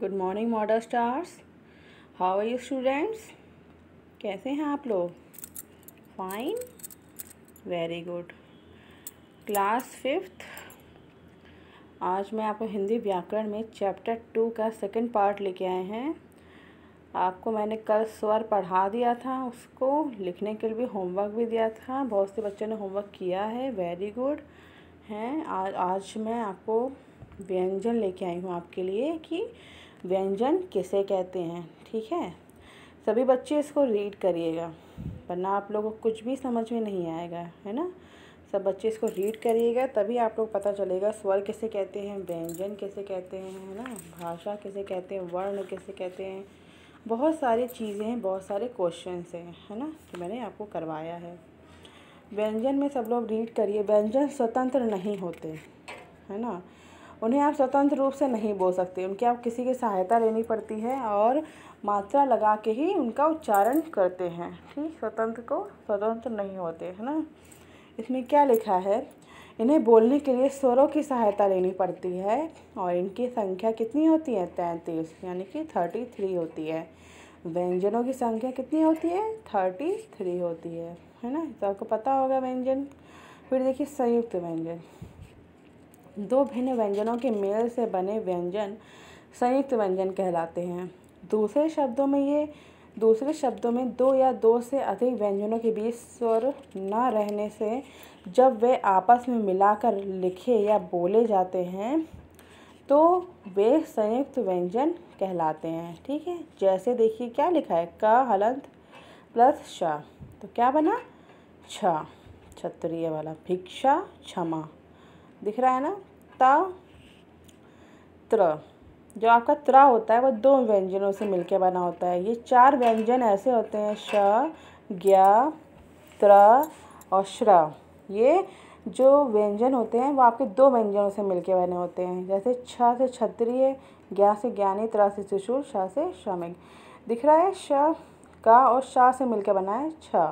good morning model stars how are you students कैसे हैं आप लोग fine very good class fifth आज मैं आपको हिंदी व्याकरण में चैप्टर टू का सेकंड पार्ट लेके आए हैं आपको मैंने कल स्वर पढ़ा दिया था उसको लिखने के लिए भी होमवर्क भी दिया था बहुत से बच्चों ने होमवर्क किया है वेरी गुड हैं आज मैं आपको व्यंजन लेके आई हूँ आपके लिए कि व्यंजन किसे कहते हैं ठीक है सभी बच्चे इसको रीड करिएगा वरना आप लोगों को कुछ भी समझ में नहीं आएगा है ना सब बच्चे इसको रीड करिएगा तभी आप लोग पता चलेगा स्वर किसे कहते हैं व्यंजन किसे कहते हैं है ना भाषा किसे कहते हैं वर्ण किसे कहते हैं बहुत सारी चीज़ें हैं बहुत सारे क्वेश्चन हैं है ना तो मैंने आपको करवाया है व्यंजन में सब लोग रीड करिए व्यंजन स्वतंत्र नहीं होते है ना उन्हें आप स्वतंत्र रूप से नहीं बोल सकते उनकी आप किसी की सहायता लेनी पड़ती है और मात्रा लगा के ही उनका उच्चारण करते हैं ठीक स्वतंत्र को स्वतंत्र नहीं होते है ना इसमें क्या लिखा है इन्हें बोलने के लिए स्वरों की सहायता लेनी पड़ती है और इनकी संख्या कितनी होती है तैंतीस यानी कि थर्टी थ्री होती है व्यंजनों की संख्या कितनी होती है थर्टी थ्री होती है है ना तो आपको पता होगा व्यंजन फिर देखिए संयुक्त व्यंजन दो भिन्न व्यंजनों के मेल से बने व्यंजन संयुक्त व्यंजन कहलाते हैं दूसरे शब्दों में ये दूसरे शब्दों में दो या दो से अधिक व्यंजनों के बीच स्वर न रहने से जब वे आपस में मिलाकर लिखे या बोले जाते हैं तो वे संयुक्त व्यंजन कहलाते हैं ठीक है जैसे देखिए क्या लिखा है क हलंत प्लस शाह तो क्या बना छ क्षत्रिय वाला भिक्षा क्षमा दिख रहा है ना त त्र जो आपका त्र होता है वह दो व्यंजनों से मिलकर बना होता है ये चार व्यंजन ऐसे होते हैं श ज्ञा त्र और श्र ये जो व्यंजन होते हैं वो आपके दो व्यंजनों से मिलकर बने होते हैं जैसे छ से क्षत्रिय ज्ञा से ज्ञानी त्र से सुशूल शाह से श्रमिक दिख रहा है श का और शाह से मिलकर बना है छ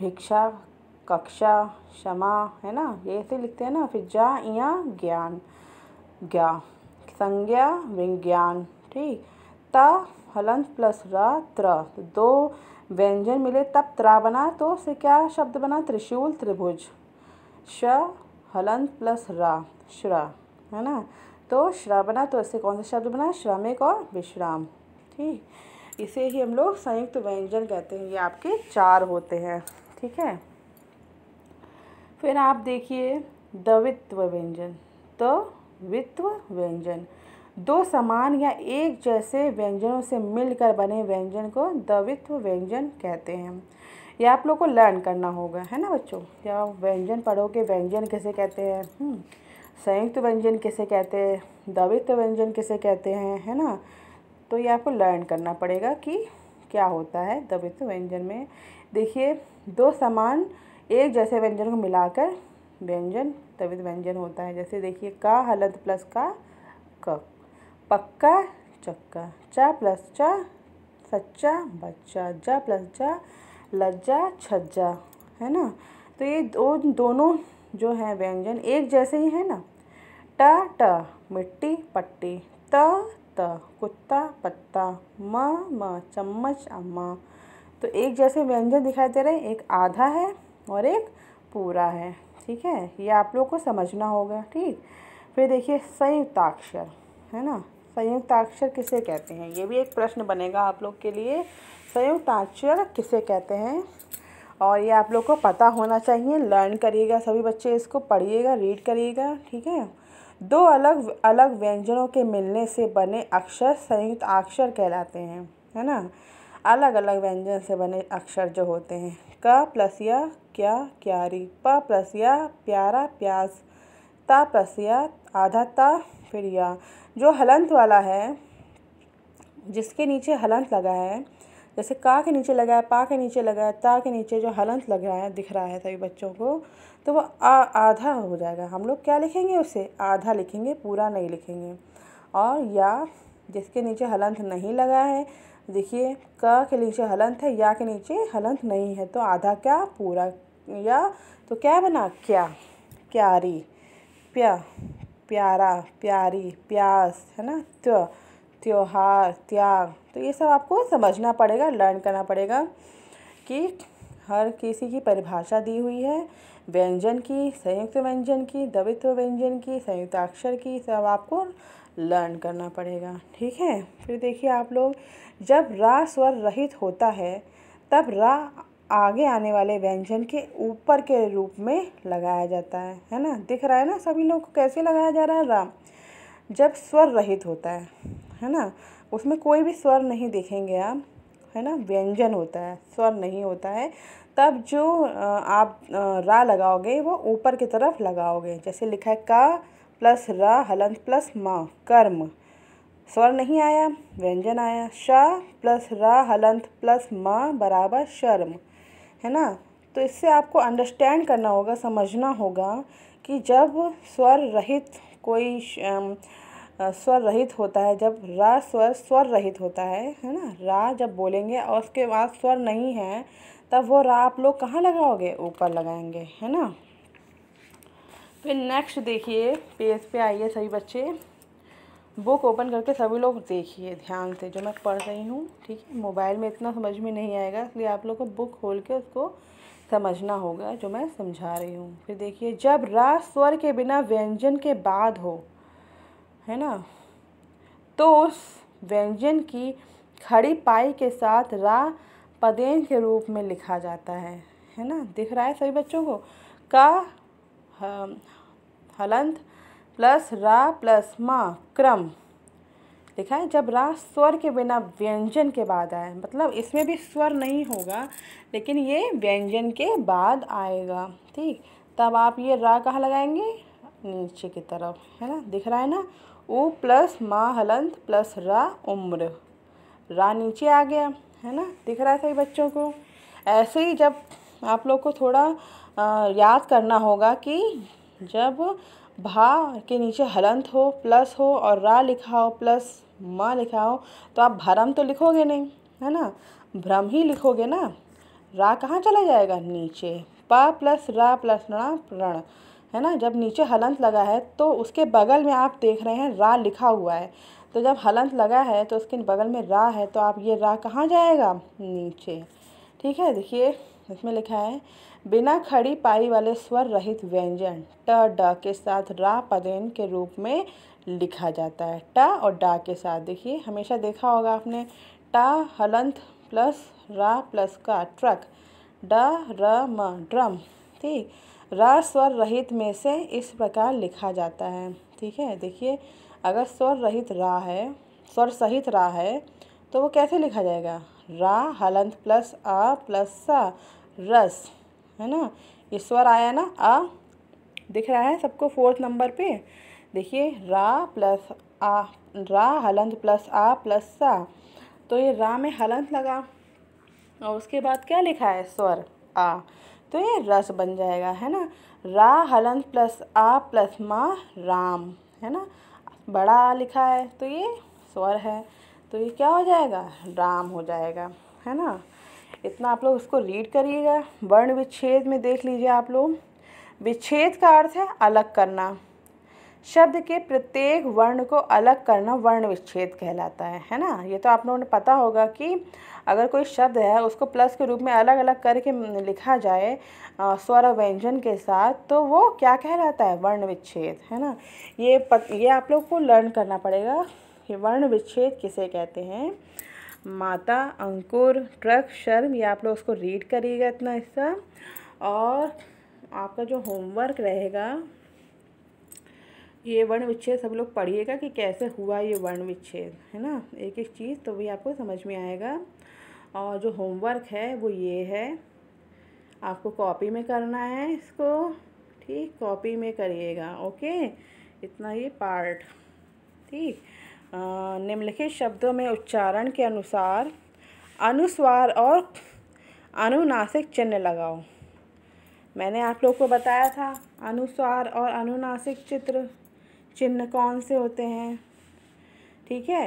भिक्षा कक्षा क्षमा है ना ये ऐसे लिखते हैं ना फिर जा या ज्ञान ज्ञा संज्ञा विज्ञान ठीक त हलंत प्लस रा त्र तो दो व्यंजन मिले तब त्रा बना तो से क्या शब्द बना त्रिशूल त्रिभुज श हलंत प्लस रा श्रा है ना तो श्रा बना तो ऐसे कौन सा शब्द बना श्रमिक और विश्राम ठीक इसे ही हम लोग संयुक्त व्यंजन कहते हैं ये आपके चार होते हैं ठीक है फिर आप देखिए दवित्व व्यंजन द वित्व व्यंजन दो समान या एक जैसे व्यंजनों से मिलकर बने व्यंजन को दवित्व व्यंजन कहते हैं यह आप लोग को लर्न करना होगा है ना बच्चों या व्यंजन पढ़ोगे व्यंजन कैसे कहते हैं हम्म, संयुक्त व्यंजन किसे कहते हैं दवित्व व्यंजन किसे कहते हैं है ना तो ये आपको लर्न करना पड़ेगा कि क्या होता है दवित्व व्यंजन में देखिए दो समान एक जैसे व्यंजन को मिलाकर व्यंजन तवित तो व्यंजन होता है जैसे देखिए का हलंत प्लस का क पक्का चक्का च प्लस च सच्चा बच्चा ज प्लस ज लज्जा छज्जा है ना तो ये दो दोनों जो हैं व्यंजन एक जैसे ही है ना ट ट मिट्टी पट्टी त त कुत्ता पत्ता म म चम्मच अम्मा तो एक जैसे व्यंजन दिखाई दे रहे हैं एक आधा है और एक पूरा है ठीक है ये आप लोग को समझना होगा ठीक फिर देखिए संयुक्ताक्षर है ना संयुक्ताक्षर किसे कहते हैं ये भी एक प्रश्न बनेगा आप लोग के लिए संयुक्ताक्षर किसे कहते हैं और ये आप लोग को पता होना चाहिए लर्न करिएगा सभी बच्चे इसको पढ़िएगा रीड करिएगा ठीक है दो अलग अलग व्यंजनों के मिलने से बने अक्षर संयुक्त अक्षर कहलाते हैं है ना अलग अलग व्यंजन से बने अक्षर जो होते हैं क प्लस या क्या क्यारी प प्लस या प्यारा प्यास ता प्लस या आधा ता फिर या जो हलंत वाला है जिसके नीचे हलंत लगा है जैसे का के नीचे लगा है पा के नीचे लगा है ता के नीचे जो हलंत लग रहा है दिख रहा है सभी बच्चों को तो वो आ, आधा हो जाएगा हम लोग क्या लिखेंगे उसे आधा लिखेंगे पूरा नहीं लिखेंगे और या जिसके नीचे हलंत नहीं लगा है देखिए क के नीचे हलंत है या के नीचे हलंत नहीं है तो आधा क्या पूरा या तो क्या बना क्या प्यारी प्या प्यारा प्यारी प्यास है ना त्यो त्योहार त्याग तो ये सब आपको समझना पड़ेगा लर्न करना पड़ेगा कि हर किसी की परिभाषा दी हुई है व्यंजन की संयुक्त व्यंजन की दवित्व व्यंजन की संयुक्ताक्षर की सब आपको लर्न करना पड़ेगा ठीक है फिर देखिए आप लोग जब रा स्वर रहित होता है तब रा आगे आने वाले व्यंजन के ऊपर के रूप में लगाया जाता है है ना दिख रहा है ना सभी लोगों को कैसे लगाया जा रहा है राम जब स्वर रहित होता है है ना उसमें कोई भी स्वर नहीं देखेंगे आप है ना व्यंजन होता है स्वर नहीं होता है तब जो आप रा लगाओगे वो ऊपर की तरफ लगाओगे जैसे लिखा है का प्लस रा हलंत प्लस मा कर्म स्वर नहीं आया व्यंजन आया श प्लस रा हलंत प्लस मा बराबर शर्म है ना तो इससे आपको अंडरस्टैंड करना होगा समझना होगा कि जब स्वर रहित कोई स्वर रहित होता है जब रा स्वर स्वर रहित होता है है ना रा जब बोलेंगे और उसके बाद स्वर नहीं है तब वो रा आप लोग कहाँ लगाओगे ऊपर लगाएंगे है ना फिर नेक्स्ट देखिए पेज पे आइए सभी बच्चे बुक ओपन करके सभी लोग देखिए ध्यान से जो मैं पढ़ रही हूँ ठीक है मोबाइल में इतना समझ में नहीं आएगा इसलिए आप लोग को बुक खोल के उसको समझना होगा जो मैं समझा रही हूँ फिर देखिए जब रा स्वर के बिना व्यंजन के बाद हो है ना तो उस व्यंजन की खड़ी पाई के साथ रा पदेन के रूप में लिखा जाता है है ना दिख रहा है सभी बच्चों को का हलंत प्लस रा प्लस मा क्रम लिखा है जब रा स्वर के बिना व्यंजन के बाद आए मतलब इसमें भी स्वर नहीं होगा लेकिन ये व्यंजन के बाद आएगा ठीक तब आप ये रा कहाँ लगाएंगे नीचे की तरफ है ना दिख रहा है ना उ प्लस माँ हलंत प्लस रा उम्र रा नीचे आ गया है ना दिख रहा है सही बच्चों को ऐसे ही जब आप लोग को थोड़ा आ, याद करना होगा कि जब भा के नीचे हलंत हो प्लस हो और रा लिखा हो प्लस माँ लिखा हो तो आप भ्रम तो लिखोगे नहीं है ना भ्रम ही लिखोगे ना रा कहाँ चला जाएगा नीचे पा प्लस रा प्लस रण प्रण है ना जब नीचे हलंत लगा है तो उसके बगल में आप देख रहे हैं रा लिखा हुआ है तो जब हलंत लगा है तो उसके बगल में रा है तो आप ये रा कहाँ जाएगा नीचे ठीक है देखिए इसमें लिखा है बिना खड़ी पाई वाले स्वर रहित व्यंजन ट ड के साथ रा पदेन के रूप में लिखा जाता है ट और डा के साथ देखिए हमेशा देखा होगा आपने ट हलंत प्लस रा प्लस का ट्रक ड र म ड्रम ठीक रा स्वर रहित में से इस प्रकार लिखा जाता है ठीक है देखिए अगर स्वर रहित रा है स्वर सहित रा है तो वो कैसे लिखा जाएगा रा हलंत प्लस अ प्लस सा रस है ना ये स्वर आया ना आ दिख रहा है सबको फोर्थ नंबर पे देखिए रा प्लस आ रा हलंत प्लस आ प्लस सा तो ये रा में हलंत लगा और उसके बाद क्या लिखा है स्वर आ तो ये रस बन जाएगा है ना रा हलंत प्लस आ प्लस मा राम है ना बड़ा लिखा है तो ये स्वर है तो ये क्या हो जाएगा ड्राम हो जाएगा है ना इतना आप लोग उसको रीड करिएगा वर्ण विच्छेद में देख लीजिए आप लोग विच्छेद का अर्थ है अलग करना शब्द के प्रत्येक वर्ण को अलग करना वर्ण विच्छेद कहलाता है है ना ये तो आप लोगों ने पता होगा कि अगर कोई शब्द है उसको प्लस के रूप में अलग अलग करके लिखा जाए स्वर व्यंजन के साथ तो वो क्या कहलाता है वर्ण विच्छेद है ना ये पत, ये आप लोग को लर्न करना पड़ेगा वर्ण विच्छेद किसे कहते हैं माता अंकुर ट्रक शर्म ये आप लोग उसको रीड करिएगा इतना हिस्सा और आपका जो होमवर्क रहेगा ये वर्ण विच्छेद सब लोग पढ़िएगा कि कैसे हुआ ये वर्ण विच्छेद है ना एक एक चीज़ तो भी आपको समझ में आएगा और जो होमवर्क है वो ये है आपको कॉपी में करना है इसको ठीक कॉपी में करिएगा ओके इतना ये पार्ट ठीक निम्नलिखित शब्दों में उच्चारण के अनुसार अनुस्वार और अनुनासिक चिन्ह लगाओ मैंने आप लोग को बताया था अनुस्वार और अनुनासिक चित्र चिन्ह कौन से होते हैं ठीक है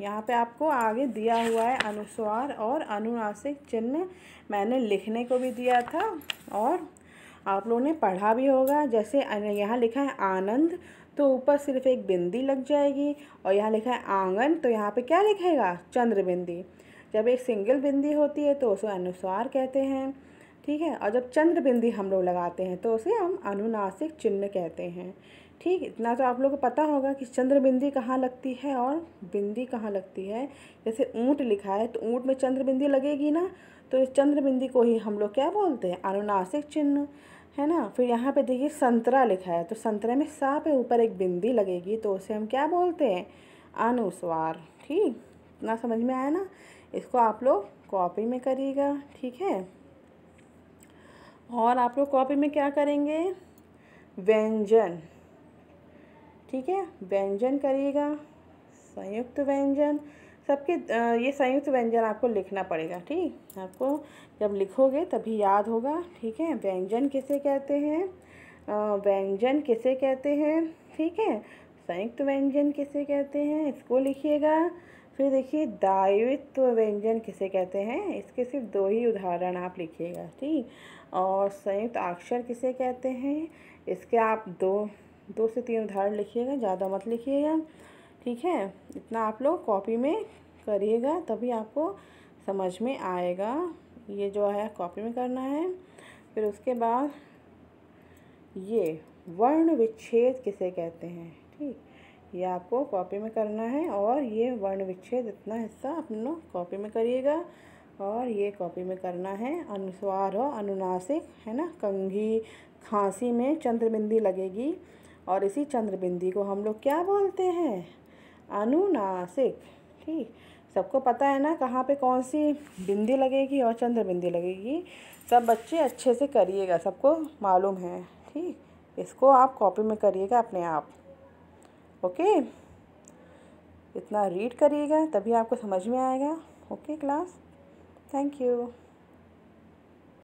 यहाँ पे आपको आगे दिया हुआ है अनुस्वार और अनुनासिक चिन्ह मैंने लिखने को भी दिया था और आप लोगों ने पढ़ा भी होगा जैसे यहाँ लिखा है आनंद तो ऊपर सिर्फ एक बिंदी लग जाएगी और यहाँ लिखा है आंगन तो यहाँ पे क्या लिखेगा चंद्र बिंदी जब एक सिंगल बिंदी होती है तो उसे अनुस्वार कहते हैं ठीक है और जब चंद्र बिंदी हम लोग लगाते हैं तो उसे हम अनुनासिक चिन्ह कहते हैं ठीक इतना तो आप लोग को पता होगा कि चंद्र बिंदी कहाँ लगती है और बिंदी कहाँ लगती है जैसे ऊँट लिखा है तो ऊँट में चंद्र बिंदी लगेगी ना तो इस चंद्र बिंदी को ही हम लोग क्या बोलते हैं अनुनासिक चिन्ह है ना फिर यहाँ पे देखिए संतरा लिखा है तो संतरे में सा पे ऊपर एक बिंदी लगेगी तो उसे हम क्या बोलते हैं अनुस्वार ठीक इतना समझ में आया ना इसको आप लोग कॉपी में करिएगा ठीक है और आप लोग कॉपी में क्या करेंगे व्यंजन ठीक है व्यंजन करिएगा संयुक्त व्यंजन सबके ये संयुक्त व्यंजन आपको लिखना पड़ेगा ठीक आपको जब लिखोगे तभी याद होगा ठीक है व्यंजन किसे कहते हैं व्यंजन किसे कहते हैं ठीक है संयुक्त व्यंजन किसे कहते हैं इसको लिखिएगा फिर देखिए दायित्व व्यंजन किसे कहते हैं इसके सिर्फ दो ही उदाहरण आप लिखिएगा ठीक और संयुक्त अक्षर किसे कहते हैं इसके आप दो दो से तीन उदाहरण लिखिएगा ज़्यादा मत लिखिएगा ठीक है इतना आप लोग कॉपी में करिएगा तभी आपको समझ में आएगा ये जो है कॉपी में करना है फिर उसके बाद ये वर्ण विच्छेद किसे कहते हैं ठीक ये आपको कॉपी में करना है और ये वर्ण विच्छेद इतना हिस्सा अपने कॉपी में करिएगा और ये कॉपी में करना है अनुस्वार और अनुनासिक है ना कंघी खांसी में चंद्रबिंदी लगेगी और इसी चंद्रबिंदी को हम लोग क्या बोलते हैं अनुनासिक ठीक सबको पता है ना कहाँ पे कौन सी बिंदी लगेगी और चंद्र बिंदी लगेगी सब बच्चे अच्छे से करिएगा सबको मालूम है ठीक इसको आप कॉपी में करिएगा अपने आप ओके इतना रीड करिएगा तभी आपको समझ में आएगा ओके क्लास थैंक यू